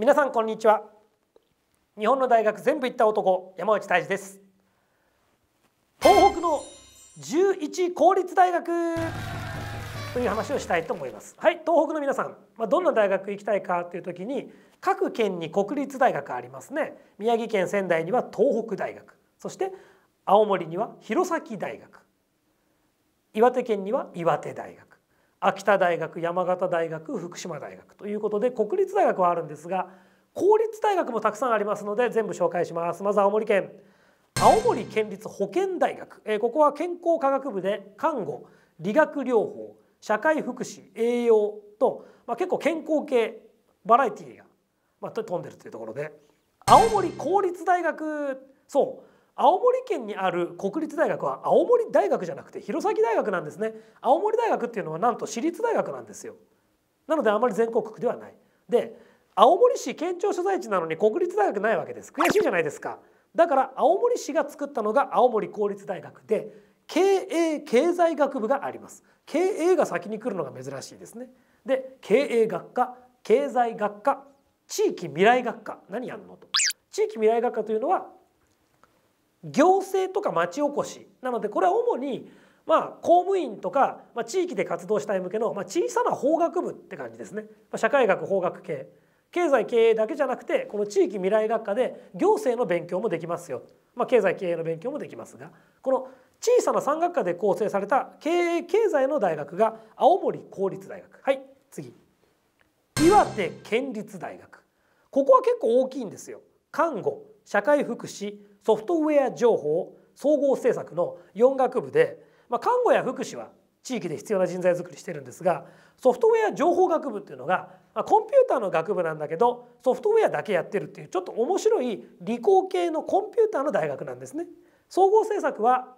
皆さんこんにちは日本の大学全部行った男山内泰治です東北の11公立大学という話をしたいと思いますはい東北の皆さん、まあ、どんな大学行きたいかという時に各県に国立大学ありますね宮城県仙台には東北大学そして青森には弘前大学岩手県には岩手大学秋田大学山形大学福島大学ということで国立大学はあるんですが公立大学もたくさんありますので全部紹介しますまず青森県青森県立保健大学、えここは健康科学部で看護理学療法社会福祉栄養と、まあ、結構健康系バラエティーが、まあ、飛んでるというところで青森公立大学そう青森県にある国立大学は青森大学じゃなくて弘前大学なんですね青森大学っていうのはなんと私立大学なんですよなのであまり全国区ではないで青森市県庁所在地なのに国立大学ないわけです悔しいじゃないですかだから青森市が作ったのが青森公立大学で経営経済学部があります経営が先に来るのが珍しいですねで経営学科経済学科地域未来学科何やるのと地域未来学科というのは行政とか町おこしなのでこれは主にま公務員とか、ま地域で活動したい向けの、ま小さな法学部って感じですね、ま社会学法学系経済経営だけじゃなくてこの地域未来学科で行政の勉強もできますよ、ま経済経営の勉強もできますがこの小さな3学科で構成された経営経済の大学が青森公立大学はい次岩手県立大学ここは結構大きいんですよ看護社会福祉ソフトウェア情報総合政策の4学部で、まあ、看護や福祉は地域で必要な人材づくりしてるんですがソフトウェア情報学部っていうのが、まあ、コンピューターの学部なんだけどソフトウェアだけやってるっていうちょっと面白い理工系のコンピューターの大学なんですね。総合政策は、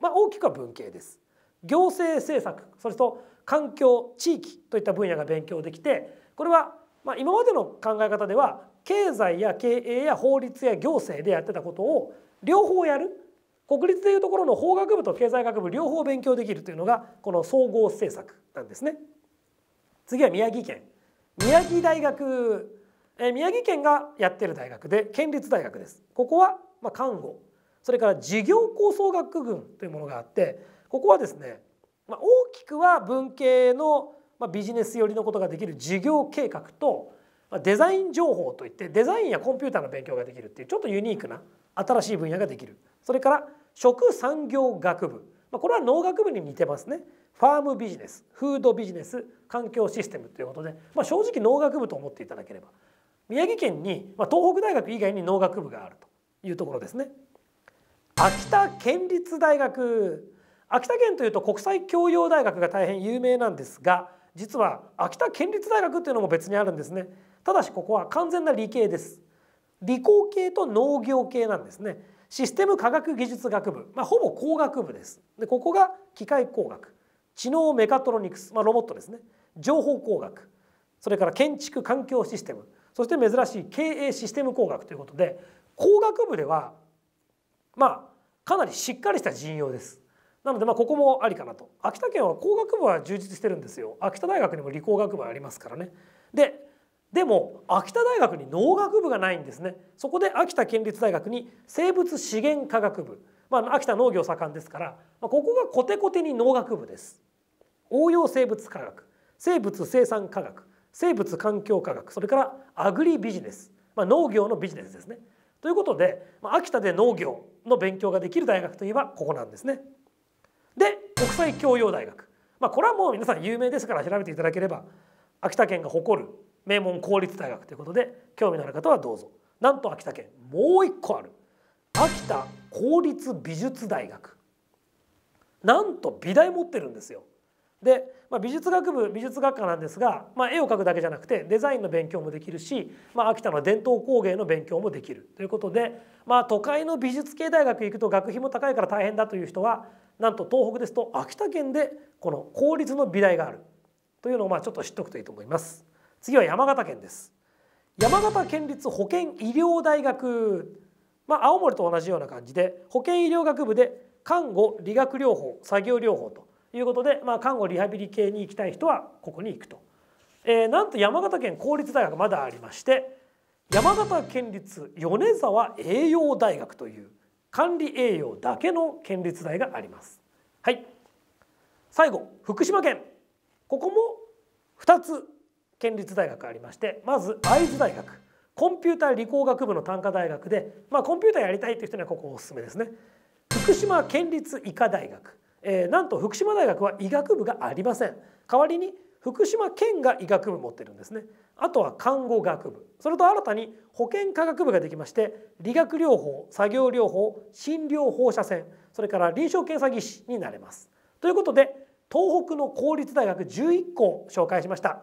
まあ、大きくは文系です。行政政策それと環境地域といった分野が勉強できてこれはまあ、今までの考え方では経済や経営や法律や行政でやってたことを両方やる国立でいうところの法学部と経済学部両方勉強できるというのがこの総合政策なんですね。次は宮城県宮城大学、え宮城県がやってる大学で県立大学です。ここはま看護それから事業構想学群というものがあってここはですね、ま大きくは文系のまビジネス寄りのことができる事業計画とデザイン情報といってデザインやコンピューターの勉強ができるっていうちょっとユニークな新しい分野ができるそれから食産業学部、まあ、これは農学部に似てますねファームビジネスフードビジネス環境システムということで、まあ、正直農学部と思っていただければ宮城県に、まあ、東北大学以外に農学部があるというところですね。秋田県立大学秋田県というと国際教養大学が大変有名なんですが実は秋田県立大学っていうのも別にあるんですね。ただしここは完全な理系です理工系と農業系なんですねシステム科学技術学部、まあ、ほぼ工学部ですでここが機械工学知能メカトロニクス、まあ、ロボットですね情報工学それから建築環境システムそして珍しい経営システム工学ということで工学部ではまあかなりしっかりした陣容ですなのでまここもありかなと秋田県は工学部は充実してるんですよ秋田大学にも理工学部はありますからねででも秋田大学に農学部がないんですねそこで秋田県立大学に生物資源科学部、まあ、秋田農業盛んですから、ここがコテコテに農学部です応用生物科学生物生産科学生物環境科学それからアグリビジネス、まあ、農業のビジネスですねということで、秋田で農業の勉強ができる大学といえばここなんですねで国際教養大学、まあ、これはもう皆さん有名ですから調べていただければ秋田県が誇る名門公立大学ということで興味のある方はどうぞなんと秋田県もう一個ある秋田公立美術大学なんと美大持ってるんですよで、まあ、美術学部美術学科なんですが、まあ、絵を描くだけじゃなくてデザインの勉強もできるし、まあ、秋田の伝統工芸の勉強もできるということで、まあ、都会の美術系大学行くと学費も高いから大変だという人はなんと東北ですと秋田県でこの公立の美大があるというのをまあちょっと知っておくといいと思います。次は山形県です山形県立保健医療大学まあ青森と同じような感じで保健医療学部で看護理学療法作業療法ということで、まあ、看護リハビリ系に行きたい人はここに行くと、えー、なんと山形県公立大学まだありまして山形県立米沢栄養大学という管理栄養だけの県立大がありますはい最後福島県ここも2つ県立大学ありましてまず会津大学コンピューター理工学部の短科大学で、まあ、コンピューターやりたいという人にはここおすすめですね。福島県立医科大学、えー、なんと福島大学は医学部がありません代わりに福島県が医学部持ってるんですねあとは看護学部それと新たに保健科学部ができまして理学療法作業療法診療放射線それから臨床検査技師になれますということで東北の公立大学11校紹介しました